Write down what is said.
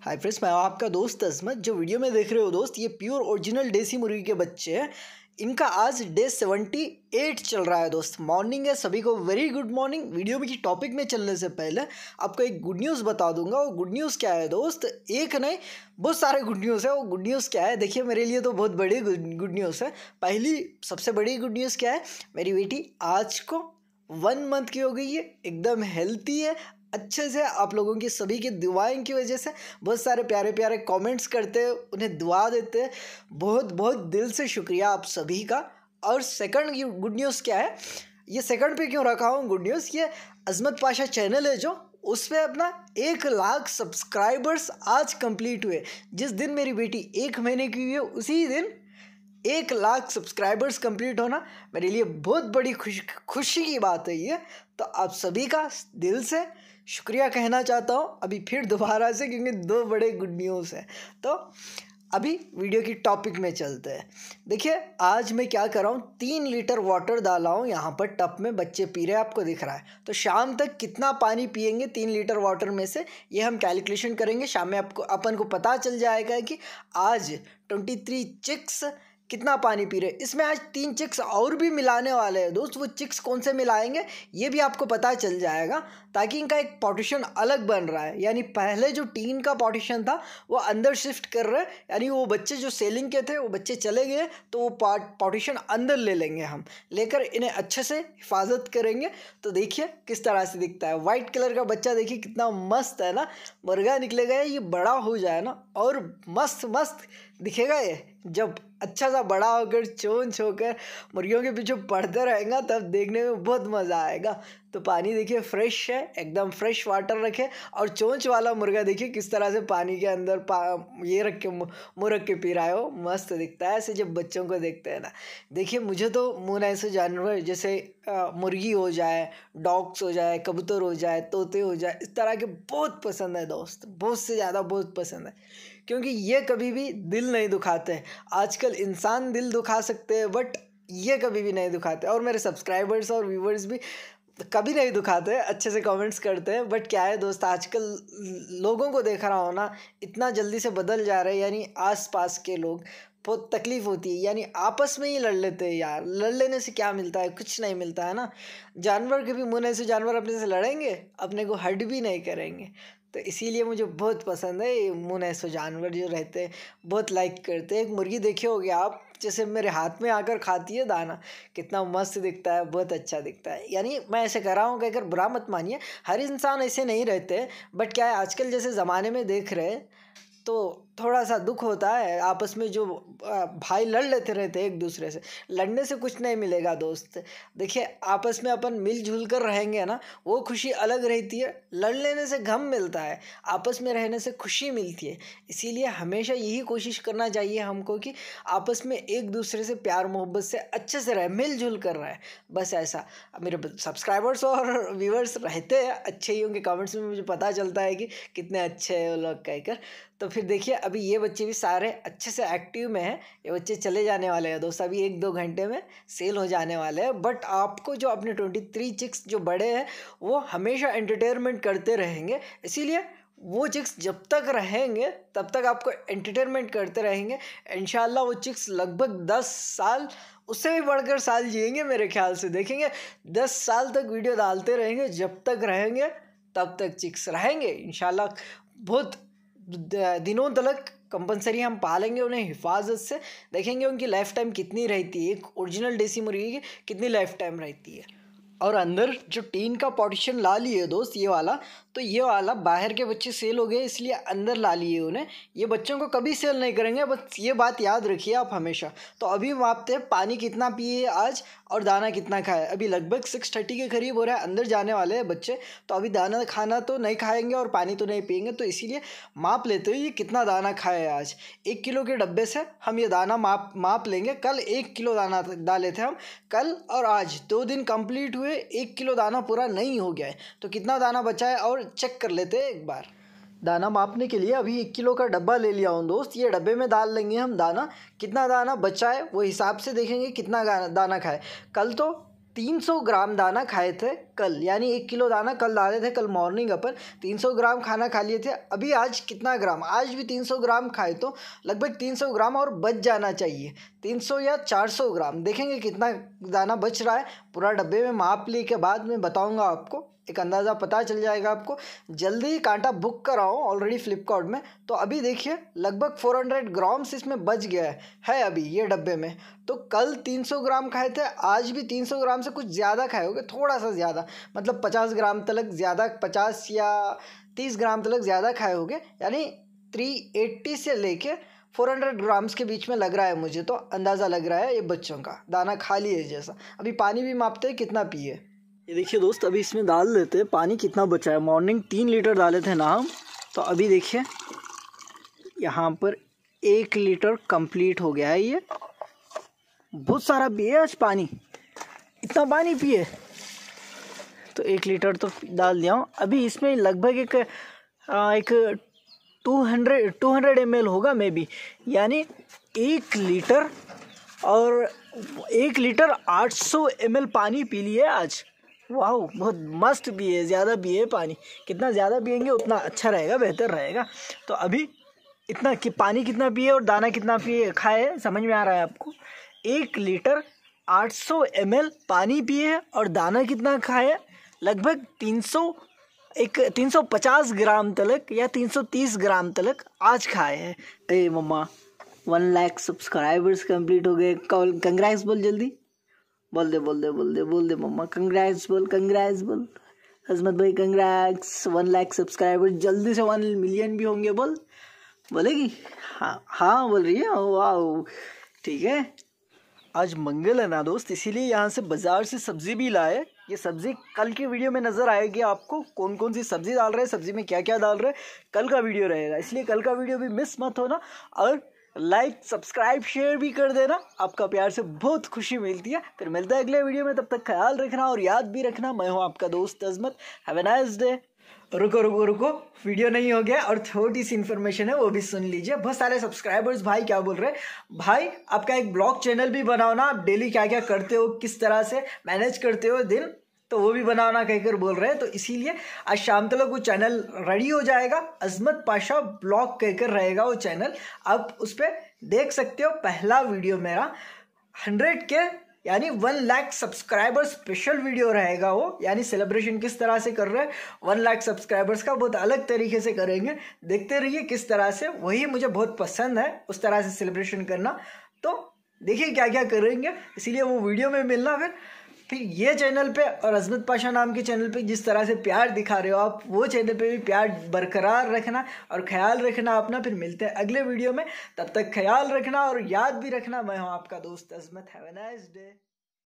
hi friends मैं आपका दोस्त अजमत जो वीडियो में देख रहे हो दोस्त ये प्योर ओरिजिनल देसी मुर्गी के बच्चे हैं इनका आज डे सेवेंटी एट चल रहा है दोस्त मॉर्निंग है सभी को वेरी गुड मॉर्निंग वीडियो में की टॉपिक में चलने से पहले आपको एक गुड न्यूज़ बता दूंगा वो गुड न्यूज़ क्या है दोस्त एक नहीं बहुत सारे गुड न्यूज़ है वो गुड न्यूज़ क्या है देखिए मेरे लिए तो बहुत बड़ी गुड न्यूज़ है पहली सबसे बड़ी गुड न्यूज़ क्या है मेरी बेटी आज को वन मंथ की हो गई है एकदम हेल्थी है अच्छे से आप लोगों की सभी की दुआएं की वजह से बहुत सारे प्यारे प्यारे कमेंट्स करते हैं उन्हें दुआ देते हैं बहुत बहुत दिल से शुक्रिया आप सभी का और सेकंड गुड न्यूज़ क्या है ये सेकंड पे क्यों रखा हूँ गुड न्यूज़ ये अजमत पाशा चैनल है जो उस पर अपना एक लाख सब्सक्राइबर्स आज कंप्लीट हुए जिस दिन मेरी बेटी एक महीने की हुई है उसी दिन एक लाख सब्सक्राइबर्स कंप्लीट होना मेरे लिए बहुत बड़ी खुश खुशी की बात है ये तो आप सभी का दिल से शुक्रिया कहना चाहता हूँ अभी फिर दोबारा से क्योंकि दो बड़े गुड न्यूज़ हैं तो अभी वीडियो की टॉपिक में चलते हैं देखिए आज मैं क्या कर रहा हूँ तीन लीटर वाटर डाला हूँ यहाँ पर टप में बच्चे पी रहे हैं आपको दिख रहा है तो शाम तक कितना पानी पियेंगे तीन लीटर वाटर में से ये हम कैलकुलेशन करेंगे शाम में आपको अपन को पता चल जाएगा कि आज ट्वेंटी थ्री चिक्स कितना पानी पी रहे इसमें आज तीन चिक्स और भी मिलाने वाले हैं दोस्त वो चिक्स कौन से मिलाएंगे ये भी आपको पता चल जाएगा ताकि इनका एक पोटिशन अलग बन रहा है यानी पहले जो टीन का पॉटिशन था वो अंदर शिफ्ट कर रहे हैं यानी वो बच्चे जो सेलिंग के थे वो बच्चे चले गए तो वो पार्टीशन अंदर ले लेंगे हम लेकर इन्हें अच्छे से हिफाजत करेंगे तो देखिए किस तरह से दिखता है वाइट कलर का बच्चा देखिए कितना मस्त है ना मुर्गा निकलेगा ये बड़ा हो जाए ना और मस्त मस्त दिखेगा ये जब अच्छा सा बड़ा होकर चोंच होकर मुर्गियों के पीछे पड़ते रहेगा तब देखने में बहुत मज़ा आएगा तो पानी देखिए फ्रेश है एकदम फ्रेश वाटर रखे और चोंच वाला मुर्गा देखिए किस तरह से पानी के अंदर पा ये रख के मुँह रख के पी रहा है वो मस्त दिखता है ऐसे जब बच्चों को देखते हैं ना देखिए मुझे तो मुँह ऐसे जानवर जैसे मुर्गी हो जाए डॉग्स हो जाए कबूतर हो जाए तोते हो जाए इस तरह के बहुत पसंद है दोस्त बहुत से ज़्यादा बहुत पसंद है क्योंकि ये कभी भी दिल नहीं दुखाते हैं आजकल इंसान दिल दुखा सकते हैं बट ये कभी भी नहीं दुखाते और मेरे सब्सक्राइबर्स और व्यूवर्स भी कभी नहीं दुखाते अच्छे से कमेंट्स करते हैं बट क्या है दोस्त आजकल लोगों को देख रहा हो ना इतना जल्दी से बदल जा रहे हैं यानी आसपास के लोग बहुत तकलीफ़ होती है यानी आपस में ही लड़ लेते हैं यार लड़ लेने से क्या मिलता है कुछ नहीं मिलता है ना जानवर के भी मुँह नहीं से जानवर अपने से लड़ेंगे अपने को हट भी नहीं करेंगे तो इसीलिए मुझे बहुत पसंद है ये मुन ऐसे जानवर जो रहते हैं बहुत लाइक करते हैं एक मुर्गी देखे होगे आप जैसे मेरे हाथ में आकर खाती है दाना कितना मस्त दिखता है बहुत अच्छा दिखता है यानी मैं ऐसे कर रहा हूँ कहकर बुरा मत मानिए हर इंसान ऐसे नहीं रहते बट क्या है आजकल जैसे ज़माने में देख रहे तो थोड़ा सा दुख होता है आपस में जो भाई लड़ लेते रहते हैं एक दूसरे से लड़ने से कुछ नहीं मिलेगा दोस्त देखिए आपस में अपन मिलजुल कर रहेंगे ना वो खुशी अलग रहती है लड़ लेने से गम मिलता है आपस में रहने से खुशी मिलती है इसीलिए हमेशा यही कोशिश करना चाहिए हमको कि आपस में एक दूसरे से प्यार मोहब्बत से अच्छे से रहे मिलजुल कर रहे बस ऐसा मेरे सब्सक्राइबर्स और व्यूवर्स रहते हैं अच्छे ही उनके कमेंट्स में मुझे पता चलता है कि कितने अच्छे हैं वो लोग कहकर तो फिर देखिए अभी ये बच्चे भी सारे अच्छे से एक्टिव में हैं ये बच्चे चले जाने वाले हैं दोस्त अभी एक दो घंटे में सेल हो जाने वाले हैं बट आपको जो अपने ट्वेंटी थ्री चिक्स जो बड़े हैं वो हमेशा एंटरटेनमेंट करते रहेंगे इसीलिए वो चिक्स जब तक रहेंगे तब तक आपको एंटरटेनमेंट करते रहेंगे इन वो चिक्स लगभग दस साल उससे भी बढ़कर साल जिएंगे मेरे ख्याल से देखेंगे दस साल तक वीडियो डालते रहेंगे जब तक रहेंगे तब तक चिक्स रहेंगे इन बहुत दिनों तलक कंपलसरी हम पालेंगे उन्हें हिफाजत से देखेंगे उनकी लाइफ टाइम कितनी रहती है एक ओरिजिनल देसी मुर्गी की कितनी लाइफ टाइम रहती है और अंदर जो टीन का पार्टीशन ला लिए दोस्त ये वाला तो ये वाला बाहर के बच्चे सेल हो गए इसलिए अंदर ला लिए उन्हें ये बच्चों को कभी सेल नहीं करेंगे बस ये बात याद रखिए आप हमेशा तो अभी मापते हैं पानी कितना पिए आज और दाना कितना खाए अभी लगभग सिक्स थर्टी के करीब हो रहा है अंदर जाने वाले हैं बच्चे तो अभी दाना खाना तो नहीं खाएंगे और पानी तो नहीं पियेंगे तो इसीलिए माप लेते हो ये कितना दाना खाए आज एक किलो के डब्बे से हम ये दाना माप माप लेंगे कल एक किलो दाना डाले थे हम कल और आज दो दिन कंप्लीट हुए हुए एक किलो दाना पूरा नहीं हो गया है तो कितना दाना बचा है और चेक कर लेते हैं एक बार दाना मापने के लिए अभी एक किलो का डब्बा ले लिया हूँ दोस्त ये डब्बे में डाल लेंगे हम दाना कितना दाना बचा है वो हिसाब से देखेंगे कितना दाना खाए कल तो 300 ग्राम दाना खाए थे कल यानी एक किलो दाना कल डाले थे कल मॉर्निंग अपन 300 ग्राम खाना खा लिए थे अभी आज कितना ग्राम आज भी 300 ग्राम खाए तो लगभग 300 ग्राम और बच जाना चाहिए 300 या 400 ग्राम देखेंगे कितना दाना बच रहा है पूरा डब्बे में माप ले के बाद में बताऊँगा आपको एक अंदाज़ा पता चल जाएगा आपको जल्दी ही कांटा बुक कराओ ऑलरेडी फ्लिपकार्ट में तो अभी देखिए लगभग 400 ग्राम्स इसमें बच गया है है अभी ये डब्बे में तो कल 300 ग्राम खाए थे आज भी 300 ग्राम से कुछ ज़्यादा खाए होगे थोड़ा सा ज़्यादा मतलब 50 ग्राम तक ज़्यादा 50 या 30 ग्राम तक ज़्यादा खाए होगे यानी थ्री से ले फोर हंड्रेड ग्राम्स के बीच में लग रहा है मुझे तो अंदाज़ा लग रहा है ये बच्चों का दाना खा लिए जैसा अभी पानी भी मापते हैं कितना पिए ये देखिए दोस्त अभी इसमें डाल देते हैं पानी कितना बचा है मॉर्निंग तीन लीटर डाले थे ना हम तो अभी देखिए यहाँ पर एक लीटर कंप्लीट हो गया है ये बहुत सारा पिए आज पानी इतना पानी पिए तो एक लीटर तो डाल दिया हूँ अभी इसमें लगभग एक आ, एक two hundred two hundred M होगा मे बी यानी एक लीटर और एक लीटर आठ सौ एम पानी पी लिए आज वाह बहुत मस्त पिए ज़्यादा पिए पानी कितना ज़्यादा पियेंगे उतना अच्छा रहेगा बेहतर रहेगा तो अभी इतना कि पानी कितना पिए और दाना कितना पिए खाए समझ में आ रहा है आपको एक लीटर 800 सौ पानी पिए और दाना कितना खाए लगभग 300 एक 350 ग्राम तलक या 330 ग्राम तलक आज खाए हैं अरे मम्मा वन लैख सब्सक्राइबर्स कंप्लीट हो गए कॉल कंग्रेस बोल जल्दी बोल दे बोल दे बोल दे बोल दे मम्मा कंग्रेस बोल कंग्रेस बोल अजमत भाई कंग्रेस वन लाख सब्सक्राइबर जल्दी से वन मिलियन भी होंगे बोल बोलेगी हाँ हाँ बोल रही है वाह ठीक है आज मंगल है ना दोस्त इसीलिए यहाँ से बाज़ार से सब्ज़ी भी लाए ये सब्ज़ी कल की वीडियो में नज़र आएगी आपको कौन कौन सी सब्ज़ी डाल रहे हैं सब्ज़ी में क्या क्या डाल रहे हैं कल का वीडियो रहेगा इसलिए कल का वीडियो भी मिस मत होना और लाइक सब्सक्राइब शेयर भी कर देना आपका प्यार से बहुत खुशी मिलती है फिर मिलता है अगले वीडियो में तब तक ख्याल रखना और याद भी रखना मैं हूँ आपका दोस्त Azmat have a nice day रुको रुको रुको वीडियो नहीं हो गया और छोटी सी इन्फॉर्मेशन है वो भी सुन लीजिए बहुत सारे सब्सक्राइबर्स भाई क्या बोल रहे हैं भाई आपका एक ब्लॉग चैनल भी बनाओ ना आप डेली क्या क्या करते हो किस तरह से मैनेज करते हो दिन तो वो भी बनाना कहकर बोल रहे हैं तो इसीलिए आज शाम तक वो चैनल रेडी हो जाएगा अजमत पाशा ब्लॉग कहकर रहेगा वो चैनल आप उस पर देख सकते हो पहला वीडियो मेरा हंड्रेड के यानी one lakh subscriber special video रहेगा वो यानी सेलिब्रेशन किस तरह से कर रहे हैं वन लाख सब्सक्राइबर्स का बहुत अलग तरीके से करेंगे देखते रहिए किस तरह से वही मुझे बहुत पसंद है उस तरह से सेलिब्रेशन करना तो देखिए क्या क्या करेंगे इसीलिए वो वीडियो में मिलना फिर फिर ये चैनल पे और अजमत पाशा नाम के चैनल पे जिस तरह से प्यार दिखा रहे हो आप वो चैनल पे भी प्यार बरकरार रखना और ख्याल रखना अपना फिर मिलते हैं अगले वीडियो में तब तक ख्याल रखना और याद भी रखना मैं हूँ आपका दोस्त अजमत हैव नाइस डे